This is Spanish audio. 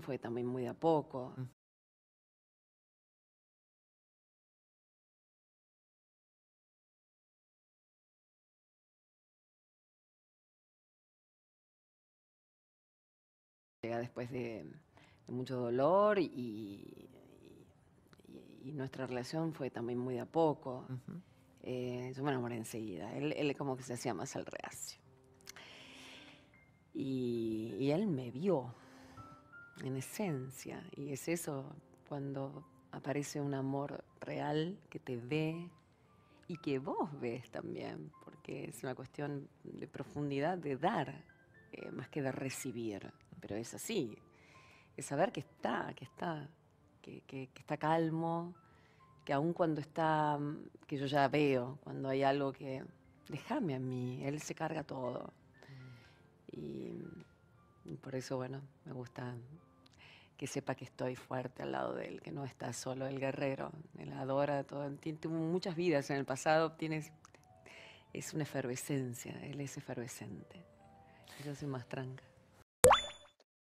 fue también muy a poco. Llega después de, mucho dolor y, nuestra relación fue también muy a poco. Eh, yo me enamoré enseguida. Él, como que se hacía más al reacio. y él me vio en esencia. Y es eso cuando aparece un amor real que te ve y que vos ves también, porque es una cuestión de profundidad, de dar, eh, más que de recibir. Pero es así, es saber que está, que está, que, que, está calmo, que aun cuando está, mm, que yo ya veo, cuando hay algo que, déjame a mí, él se carga todo. Mm. y mm, por eso, bueno, me gusta que sepa que estoy fuerte al lado de él, que no está solo el guerrero, él adora todo, tiene, muchas vidas en el pasado, tienes, es una efervescencia, él es efervescente. Yo soy más tranca.